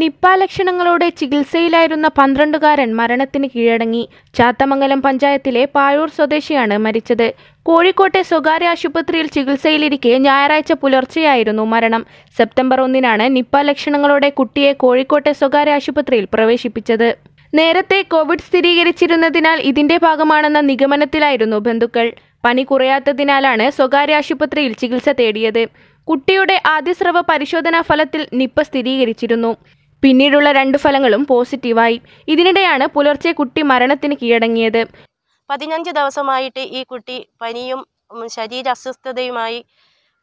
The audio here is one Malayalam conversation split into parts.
നിപ്പ ലക്ഷണങ്ങളോടെ ചികിത്സയിലായിരുന്ന പന്ത്രണ്ടുകാരൻ മരണത്തിന് കീഴടങ്ങി ചാത്തമംഗലം പഞ്ചായത്തിലെ പായൂർ സ്വദേശിയാണ് മരിച്ചത് കോഴിക്കോട്ടെ സ്വകാര്യ ആശുപത്രിയിൽ ചികിത്സയിലിരിക്കെ ഞായറാഴ്ച പുലർച്ചെയായിരുന്നു മരണം സെപ്റ്റംബർ ഒന്നിനാണ് നിപ്പ ലക്ഷണങ്ങളോടെ കുട്ടിയെ കോഴിക്കോട്ടെ സ്വകാര്യ ആശുപത്രിയിൽ പ്രവേശിപ്പിച്ചത് നേരത്തെ കോവിഡ് സ്ഥിരീകരിച്ചിരുന്നതിനാൽ ഇതിന്റെ ഭാഗമാണെന്ന നിഗമനത്തിലായിരുന്നു ബന്ധുക്കൾ പനി കുറയാത്തതിനാലാണ് സ്വകാര്യ ആശുപത്രിയിൽ ചികിത്സ തേടിയത് കുട്ടിയുടെ ആദ്യസ്രവ പരിശോധനാ ഫലത്തിൽ നിപ്പ സ്ഥിരീകരിച്ചിരുന്നു പിന്നീടുള്ള രണ്ട് ഫലങ്ങളും പോസിറ്റീവായി ഇതിനിടെയാണ് പുലർച്ചെ കുട്ടി മരണത്തിന് കീഴടങ്ങിയത് പതിനഞ്ച് ദിവസമായിട്ട് ഈ കുട്ടി പനിയും ശരീര അസ്വസ്ഥതയുമായി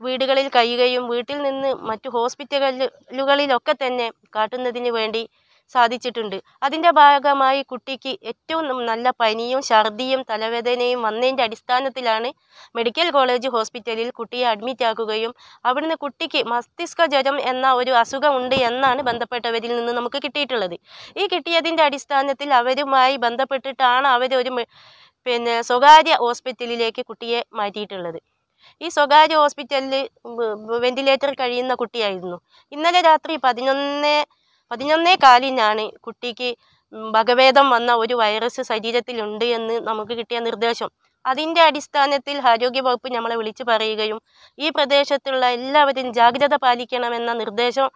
വീടുകളിൽ കഴിയുകയും വീട്ടിൽ നിന്ന് മറ്റു ഹോസ്പിറ്റലുകളിലൊക്കെ തന്നെ കാട്ടുന്നതിന് വേണ്ടി സാധിച്ചിട്ടുണ്ട് അതിൻ്റെ ഭാഗമായി കുട്ടിക്ക് ഏറ്റവും നല്ല പനിയും ഛർദിയും തലവേദനയും വന്നതിൻ്റെ അടിസ്ഥാനത്തിലാണ് മെഡിക്കൽ കോളേജ് ഹോസ്പിറ്റലിൽ കുട്ടിയെ അഡ്മിറ്റ് ആക്കുകയും അവിടുന്ന് കുട്ടിക്ക് മസ്തിഷ്ക ജ്വരം എന്ന ഒരു അസുഖമുണ്ട് എന്നാണ് ബന്ധപ്പെട്ടവരിൽ നിന്ന് നമുക്ക് കിട്ടിയിട്ടുള്ളത് ഈ കിട്ടിയതിൻ്റെ അടിസ്ഥാനത്തിൽ അവരുമായി ബന്ധപ്പെട്ടിട്ടാണ് അവർ ഒരു പിന്നെ സ്വകാര്യ ഹോസ്പിറ്റലിലേക്ക് കുട്ടിയെ മാറ്റിയിട്ടുള്ളത് ഈ സ്വകാര്യ ഹോസ്പിറ്റലിൽ വെന്റിലേറ്റർ കഴിയുന്ന കുട്ടിയായിരുന്നു ഇന്നലെ രാത്രി പതിനൊന്ന് പതിനൊന്നേ കാലിനാണ് കുട്ടിക്ക് വകഭേദം വന്ന ഒരു വൈറസ് ശരീരത്തിലുണ്ട് എന്ന് നമുക്ക് കിട്ടിയ നിർദ്ദേശം അതിൻ്റെ അടിസ്ഥാനത്തിൽ ആരോഗ്യവകുപ്പ് നമ്മളെ വിളിച്ചു പറയുകയും ഈ പ്രദേശത്തുള്ള എല്ലാവരും ജാഗ്രത പാലിക്കണമെന്ന നിർദ്ദേശം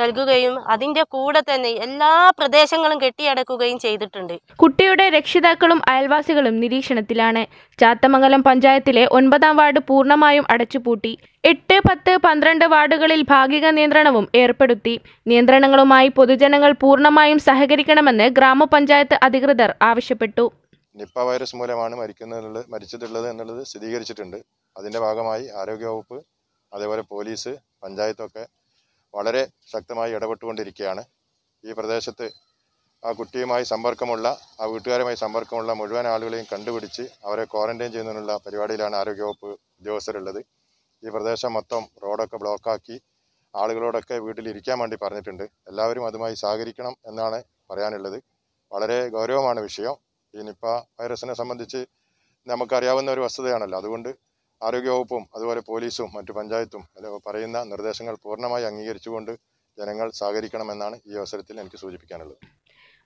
നൽകുകയും അതിൻ്റെ കൂടെ തന്നെ എല്ലാ പ്രദേശങ്ങളും കെട്ടിയടക്കുകയും ചെയ്തിട്ടുണ്ട് കുട്ടിയുടെ രക്ഷിതാക്കളും അയൽവാസികളും നിരീക്ഷണത്തിലാണ് ചാത്തമംഗലം പഞ്ചായത്തിലെ ഒൻപതാം വാർഡ് പൂർണ്ണമായും അടച്ചുപൂട്ടി എട്ട് പത്ത് പന്ത്രണ്ട് വാർഡുകളിൽ ഭാഗിക നിയന്ത്രണവും ഏർപ്പെടുത്തി നിയന്ത്രണങ്ങളുമായി പൊതുജനങ്ങൾ പൂർണ്ണമായും സഹകരിക്കണമെന്ന് ഗ്രാമപഞ്ചായത്ത് അധികൃതർ ആവശ്യപ്പെട്ടു നിപ്പ വൈറസ് മൂലമാണ് മരിക്കുന്നത് മരിച്ചിട്ടുള്ളത് എന്നുള്ളത് സ്ഥിരീകരിച്ചിട്ടുണ്ട് അതിൻ്റെ ഭാഗമായി ആരോഗ്യവകുപ്പ് അതേപോലെ പോലീസ് പഞ്ചായത്തൊക്കെ വളരെ ശക്തമായി ഇടപെട്ടുകൊണ്ടിരിക്കുകയാണ് ഈ പ്രദേശത്ത് ആ കുട്ടിയുമായി സമ്പർക്കമുള്ള ആ വീട്ടുകാരുമായി സമ്പർക്കമുള്ള മുഴുവൻ ആളുകളെയും കണ്ടുപിടിച്ച് അവരെ ക്വാറന്റൈൻ ചെയ്യുന്നതിനുള്ള പരിപാടിയിലാണ് ആരോഗ്യവകുപ്പ് ഉദ്യോഗസ്ഥരുള്ളത് ഈ പ്രദേശം മൊത്തം റോഡൊക്കെ ബ്ലോക്കാക്കി ആളുകളോടൊക്കെ വീട്ടിലിരിക്കാൻ വേണ്ടി പറഞ്ഞിട്ടുണ്ട് എല്ലാവരും അതുമായി സഹകരിക്കണം എന്നാണ് പറയാനുള്ളത് വളരെ ഗൗരവമാണ് വിഷയം ഈ നിപ്പ വൈറസിനെ സംബന്ധിച്ച് നമുക്കറിയാവുന്ന ഒരു വസ്തുതയാണല്ലോ അതുകൊണ്ട് ആരോഗ്യവകുപ്പും അതുപോലെ പോലീസും മറ്റു പഞ്ചായത്തും പറയുന്ന നിർദ്ദേശങ്ങൾ പൂർണ്ണമായി അംഗീകരിച്ചുകൊണ്ട് ജനങ്ങൾ സഹകരിക്കണമെന്നാണ് ഈ അവസരത്തിൽ എനിക്ക് സൂചിപ്പിക്കാനുള്ളത്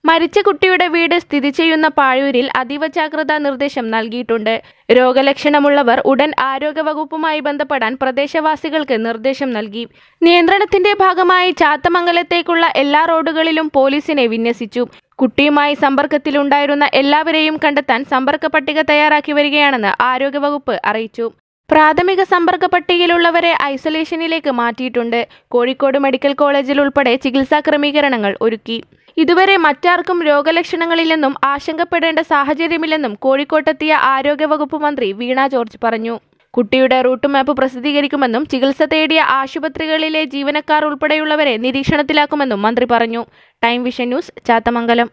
മരിച്ച കുട്ടിയുടെ വീട് സ്ഥിതി ചെയ്യുന്ന പാഴൂരിൽ അതീവ ജാഗ്രതാ നിർദ്ദേശം നൽകിയിട്ടുണ്ട് രോഗലക്ഷണമുള്ളവർ ഉടൻ ആരോഗ്യവകുപ്പുമായി ബന്ധപ്പെടാൻ പ്രദേശവാസികൾക്ക് നിർദ്ദേശം നൽകി നിയന്ത്രണത്തിന്റെ ഭാഗമായി ചാത്തമംഗലത്തേക്കുള്ള എല്ലാ റോഡുകളിലും പോലീസിനെ വിന്യസിച്ചു കുട്ടിയുമായി സമ്പർക്കത്തിലുണ്ടായിരുന്ന എല്ലാവരെയും കണ്ടെത്താൻ സമ്പർക്ക പട്ടിക തയ്യാറാക്കി വരികയാണെന്ന് ആരോഗ്യവകുപ്പ് അറിയിച്ചു പ്രാഥമിക സമ്പർക്ക പട്ടികയിലുള്ളവരെ ഐസൊലേഷനിലേക്ക് മാറ്റിയിട്ടുണ്ട് കോഴിക്കോട് മെഡിക്കൽ കോളേജിൽ ഉൾപ്പെടെ ചികിത്സാ ക്രമീകരണങ്ങൾ ഒരുക്കി ഇതുവരെ മറ്റാർക്കും രോഗലക്ഷണങ്ങളില്ലെന്നും ആശങ്കപ്പെടേണ്ട സാഹചര്യമില്ലെന്നും കോഴിക്കോട്ടെത്തിയ ആരോഗ്യവകുപ്പ് മന്ത്രി വീണ ജോർജ് പറഞ്ഞു കുട്ടിയുടെ റൂട്ട് മാപ്പ് പ്രസിദ്ധീകരിക്കുമെന്നും ചികിത്സ തേടിയ ആശുപത്രികളിലെ ജീവനക്കാർ ഉൾപ്പെടെയുള്ളവരെ നിരീക്ഷണത്തിലാക്കുമെന്നും മന്ത്രി പറഞ്ഞു ടൈം വിഷൻ ന്യൂസ് ചാത്തമംഗലം